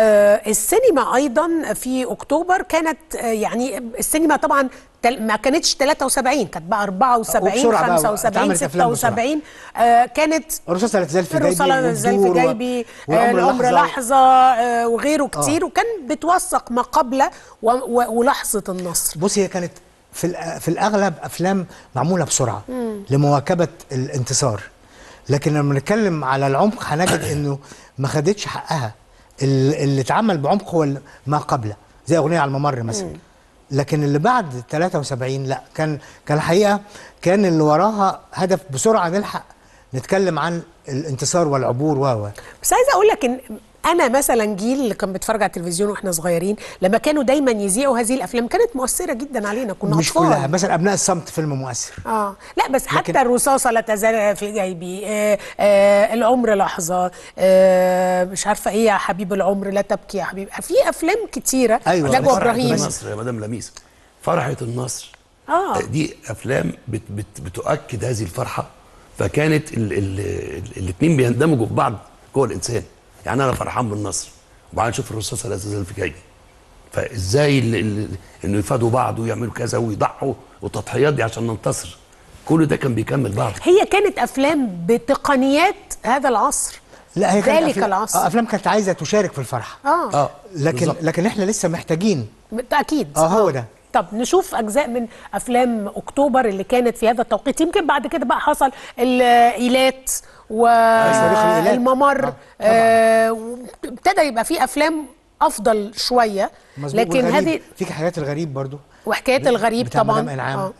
آه، السينما ايضا في اكتوبر كانت آه، يعني السينما طبعا ما كانتش 73 كانت بقى 74 75 76 آه كانت الرصاصه الزلزال في جيبي الرصاصه في جيبي آه، العمر لحظه, لحظة آه وغيره كتير آه. وكان بتوثق ما قبل ولحظه النصر بصي هي كانت في في الاغلب افلام معموله بسرعه مم. لمواكبه الانتصار لكن لما نتكلم على العمق هنجد انه ما خدتش حقها اللي اتعمل بعمق هو ما قبله زي اغنيه على الممر مثلا لكن اللي بعد 73 لا كان كان الحقيقه كان اللي وراها هدف بسرعه نلحق نتكلم عن الانتصار والعبور و بس عايز اقول لك ان انا مثلا جيل اللي كان بيتفرج على التلفزيون واحنا صغيرين لما كانوا دايما يذيعوا هذه الافلام كانت مؤثره جدا علينا كنا مش أطفال. كلها مثلا ابناء الصمت فيلم مؤثر اه لا بس حتى الرصاصه لا تزال في جيبي آه آه العمر لحظه آه مش عارفه ايه يا حبيب العمر لا تبكي يا حبيبي في افلام كتيره ايوه نجوى ابراهيم النصر يا مدام لميس فرحه النصر آه. آه. دي افلام بت بت بتؤكد هذه الفرحه فكانت الاثنين بيندمجوا في بعض جوه الانسان يعني انا فرحان بالنصر وبعدين اشوف الرصاصه لا اللي في جاي فازاي انه يفادوا بعض ويعملوا كذا ويضحوا والتضحيات دي عشان ننتصر كل ده كان بيكمل بعض هي كانت افلام بتقنيات هذا العصر لا هي كانت ذلك أفلام العصر آه، افلام كانت عايزه تشارك في الفرحه اه, آه. لكن بالزبط. لكن احنا لسه محتاجين بالتاكيد اه هو ده طب نشوف اجزاء من افلام اكتوبر اللي كانت في هذا التوقيت يمكن بعد كده بقى حصل الايلات والممر ابتدى آه، آه، يبقى في افلام افضل شويه لكن هذه فيك حاجات الغريب برضو وحكايات الغريب طبعا